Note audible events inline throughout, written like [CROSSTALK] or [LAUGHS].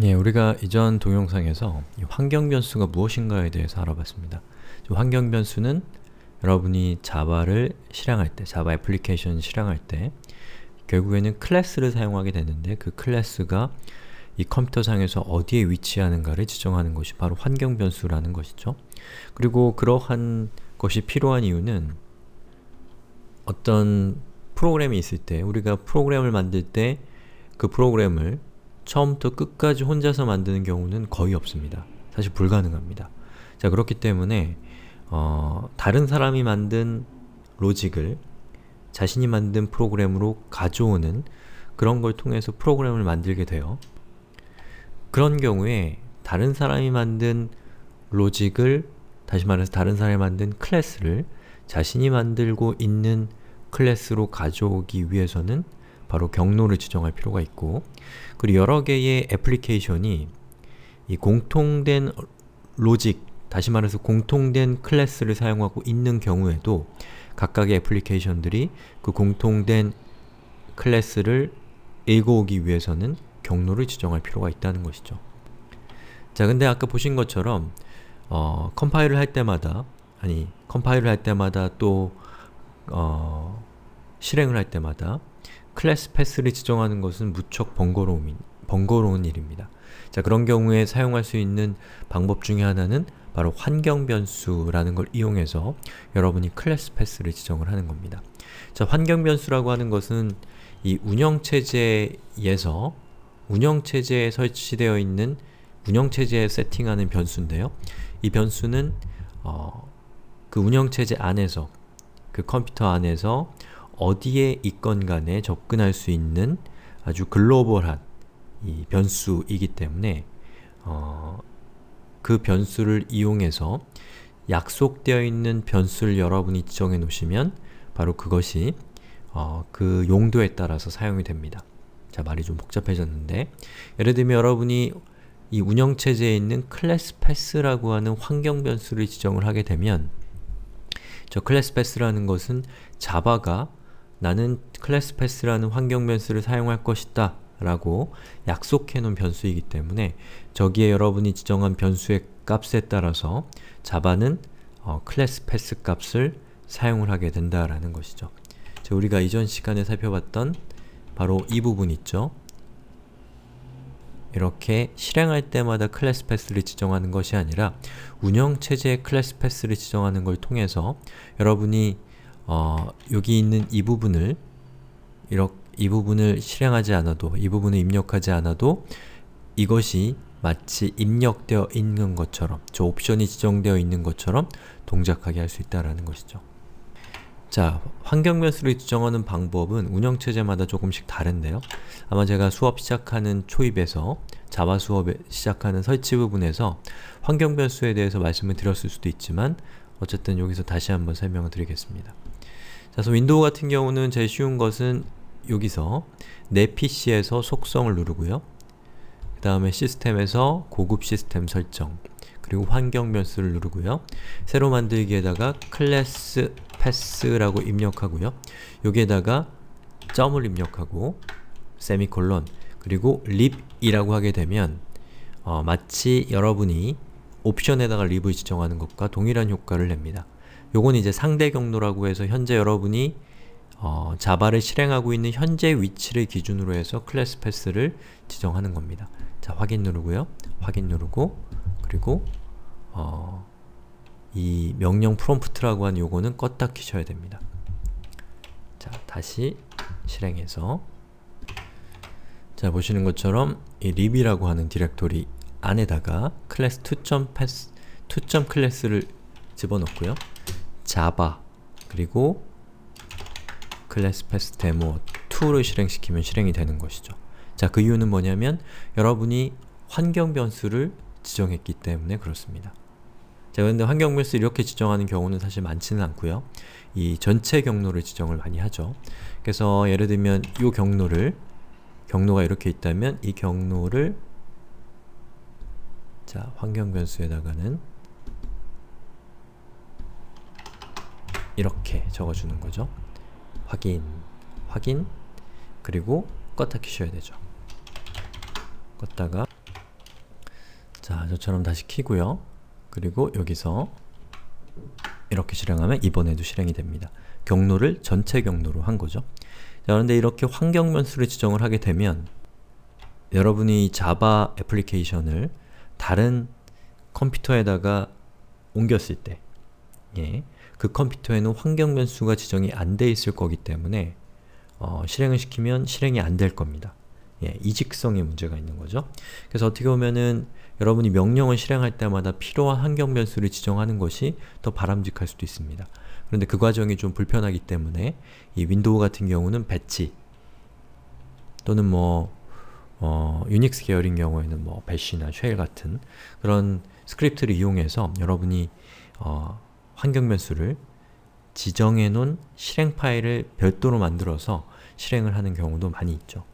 예, 우리가 이전 동영상에서 환경 변수가 무엇인가에 대해서 알아봤습니다. 환경 변수는 여러분이 자바를 실행할 때, 자바 애플리케이션 실행할 때 결국에는 클래스를 사용하게 되는데 그 클래스가 이 컴퓨터상에서 어디에 위치하는가를 지정하는 것이 바로 환경 변수라는 것이죠. 그리고 그러한 것이 필요한 이유는 어떤 프로그램이 있을 때, 우리가 프로그램을 만들 때 그 프로그램을 처음부터 끝까지 혼자서 만드는 경우는 거의 없습니다. 사실 불가능합니다. 자 그렇기 때문에 어, 다른 사람이 만든 로직을 자신이 만든 프로그램으로 가져오는 그런 걸 통해서 프로그램을 만들게 돼요. 그런 경우에 다른 사람이 만든 로직을 다시 말해서 다른 사람이 만든 클래스를 자신이 만들고 있는 클래스로 가져오기 위해서는 바로 경로를 지정할 필요가 있고 그리고 여러 개의 애플리케이션이 이 공통된 로직, 다시 말해서 공통된 클래스를 사용하고 있는 경우에도 각각의 애플리케이션들이 그 공통된 클래스를 읽어오기 위해서는 경로를 지정할 필요가 있다는 것이죠. 자, 근데 아까 보신 것처럼 어, 컴파일을 할 때마다 아니, 컴파일을 할 때마다 또 어, 실행을 할 때마다 클래스 패스를 지정하는 것은 무척 번거로운, 번거로운 일입니다. 자 그런 경우에 사용할 수 있는 방법 중에 하나는 바로 환경 변수라는 걸 이용해서 여러분이 클래스 패스를 지정을 하는 겁니다. 자 환경 변수라고 하는 것은 이 운영체제에서 운영체제에 설치되어 있는 운영체제에 세팅하는 변수인데요. 이 변수는 어, 그 운영체제 안에서 그 컴퓨터 안에서 어디에 있건 간에 접근할 수 있는 아주 글로벌한 변수이기 때문에 어, 그 변수를 이용해서 약속되어 있는 변수를 여러분이 지정해 놓으시면 바로 그것이 어, 그 용도에 따라서 사용이 됩니다. 자, 말이 좀 복잡해졌는데 예를 들면 여러분이 이 운영체제에 있는 클래스 패스라고 하는 환경 변수를 지정을 하게 되면 저 클래스 패스라는 것은 자바가 나는 클래스 패스라는 환경 변수를 사용할 것이다 라고 약속해놓은 변수이기 때문에 저기에 여러분이 지정한 변수의 값에 따라서 자바는 어, 클래스 패스 값을 사용을 하게 된다라는 것이죠. 자, 우리가 이전 시간에 살펴봤던 바로 이 부분 있죠. 이렇게 실행할 때마다 클래스 패스를 지정하는 것이 아니라 운영체제의 클래스 패스를 지정하는 걸 통해서 여러분이 어, 여기 있는 이 부분을 이렇게 이 부분을 실행하지 않아도 이 부분을 입력하지 않아도 이것이 마치 입력되어 있는 것처럼 저 옵션이 지정되어 있는 것처럼 동작하게 할 수 있다는 것이죠. 자, 환경 변수를 지정하는 방법은 운영체제마다 조금씩 다른데요. 아마 제가 수업 시작하는 초입에서 자바 수업에 시작하는 설치 부분에서 환경 변수에 대해서 말씀을 드렸을 수도 있지만 어쨌든 여기서 다시 한번 설명을 드리겠습니다. 자, 그래서 윈도우 같은 경우는 제일 쉬운 것은 여기서 내 PC에서 속성을 누르고요. 그 다음에 시스템에서 고급 시스템 설정 그리고 환경 변수를 누르고요. 새로 만들기에다가 클래스 패스라고 입력하고요. 여기에다가 점을 입력하고 세미콜론 그리고 립이라고 하게 되면 어, 마치 여러분이 옵션에다가 립을 지정하는 것과 동일한 효과를 냅니다. 요건 이제 상대 경로라고 해서 현재 여러분이 어, 자바를 실행하고 있는 현재 위치를 기준으로 해서 클래스 패스를 지정하는 겁니다. 자, 확인 누르고요. 확인 누르고 그리고 어, 이 명령 프롬프트라고 하는 요거는 껐다 키셔야 됩니다. 자, 다시 실행해서 자, 보시는 것처럼 이 lib이라고 하는 디렉토리 안에다가 클래스 2.패스 2.클래스를 집어넣고요. java 그리고 클래스 패스 데모 2를 실행시키면 실행이 되는 것이죠. 자, 그 이유는 뭐냐면 여러분이 환경 변수를 지정했기 때문에 그렇습니다. 자, 그런데 환경 변수 이렇게 지정하는 경우는 사실 많지는 않고요. 이 전체 경로를 지정을 많이 하죠. 그래서 예를 들면 이 경로를 경로가 이렇게 있다면 이 경로를 자, 환경 변수에다가는 이렇게 적어주는 거죠. 확인, 확인, 그리고 껐다 키셔야 되죠. 껐다가 자, 저처럼 다시 키고요. 그리고 여기서 이렇게 실행하면 이번에도 실행이 됩니다. 경로를 전체 경로로 한 거죠. 자, 그런데 이렇게 환경 변수를 지정을 하게 되면 여러분이 자바 애플리케이션을 다른 컴퓨터에다가 옮겼을 때 예, 그 컴퓨터에는 환경 변수가 지정이 안 돼 있을 거기 때문에 어, 실행을 시키면 실행이 안 될 겁니다. 예, 이직성의 문제가 있는 거죠. 그래서 어떻게 보면은 여러분이 명령을 실행할 때마다 필요한 환경 변수를 지정하는 것이 더 바람직할 수도 있습니다. 그런데 그 과정이 좀 불편하기 때문에 이 윈도우 같은 경우는 배치 또는 뭐 어, 유닉스 계열인 경우에는 뭐 배시나 쉘 같은 그런 스크립트를 이용해서 여러분이 어, 환경변수를 지정해 놓은 실행 파일을 별도로 만들어서 실행을 하는 경우도 많이 있죠.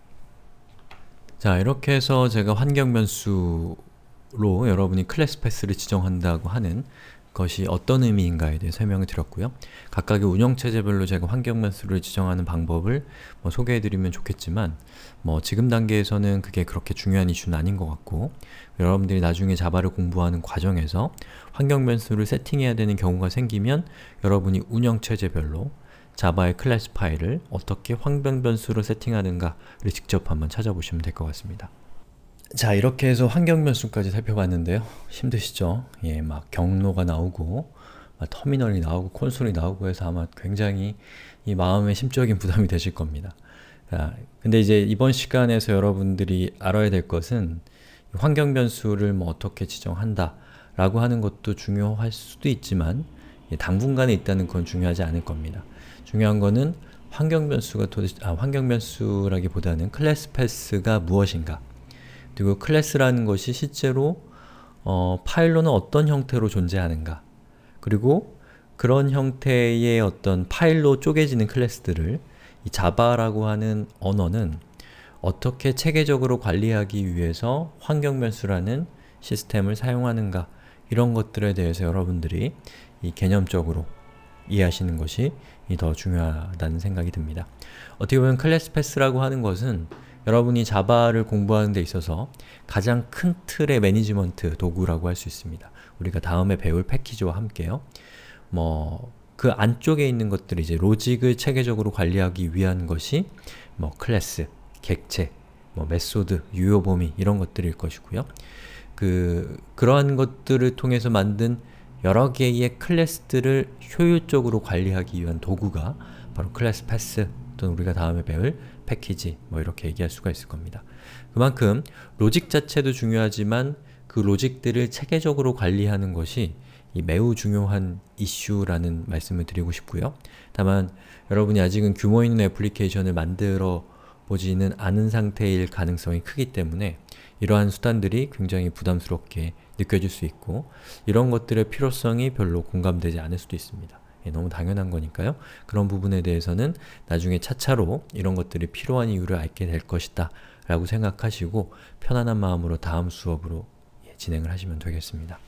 자, 이렇게 해서 제가 환경변수로 여러분이 클래스 패스를 지정한다고 하는 것이 어떤 의미인가에 대해 설명을 드렸고요. 각각의 운영체제별로 제가 환경변수를 지정하는 방법을 뭐 소개해드리면 좋겠지만 뭐 지금 단계에서는 그게 그렇게 중요한 이슈는 아닌 것 같고 여러분들이 나중에 자바를 공부하는 과정에서 환경변수를 세팅해야 되는 경우가 생기면 여러분이 운영체제별로 자바의 클래스 파일을 어떻게 환경변수로 세팅하는가를 직접 한번 찾아보시면 될 것 같습니다. 자 이렇게 해서 환경변수까지 살펴봤는데요. 힘드시죠? 예, 막 경로가 나오고 막 터미널이 나오고 콘솔이 나오고 해서 아마 굉장히 이 마음의 심적인 부담이 [LAUGHS] 되실 겁니다. 자, 근데 이제 이번 시간에서 여러분들이 알아야 될 것은 환경변수를 뭐 어떻게 지정한다 라고 하는 것도 중요할 수도 있지만 예, 당분간에 있다는 건 중요하지 않을 겁니다. 중요한 거는 환경변수가 도대체, 아, 환경변수라기보다는 클래스 패스가 무엇인가 그리고 클래스라는 것이 실제로 어, 파일로는 어떤 형태로 존재하는가 그리고 그런 형태의 어떤 파일로 쪼개지는 클래스들을 이 자바라고 하는 언어는 어떻게 체계적으로 관리하기 위해서 환경변수라는 시스템을 사용하는가 이런 것들에 대해서 여러분들이 이 개념적으로 이해하시는 것이 더 중요하다는 생각이 듭니다. 어떻게 보면 클래스 패스라고 하는 것은 여러분이 자바를 공부하는 데 있어서 가장 큰 틀의 매니지먼트 도구라고 할 수 있습니다. 우리가 다음에 배울 패키지와 함께요. 뭐, 그 안쪽에 있는 것들이 이제 로직을 체계적으로 관리하기 위한 것이 뭐 클래스, 객체, 뭐 메소드, 유효 범위 이런 것들일 것이고요. 그 그러한 것들을 통해서 만든 여러 개의 클래스들을 효율적으로 관리하기 위한 도구가 바로 클래스 패스 또는 우리가 다음에 배울 패키지 뭐 이렇게 얘기할 수가 있을 겁니다. 그만큼 로직 자체도 중요하지만 그 로직들을 체계적으로 관리하는 것이 매우 중요한 이슈라는 말씀을 드리고 싶고요. 다만 여러분이 아직은 규모 있는 애플리케이션을 만들어 보지는 않은 상태일 가능성이 크기 때문에 이러한 수단들이 굉장히 부담스럽게 느껴질 수 있고 이런 것들의 필요성이 별로 공감되지 않을 수도 있습니다. 예, 너무 당연한 거니까요. 그런 부분에 대해서는 나중에 차차로 이런 것들이 필요한 이유를 알게 될 것이다 라고 생각하시고 편안한 마음으로 다음 수업으로 예, 진행을 하시면 되겠습니다.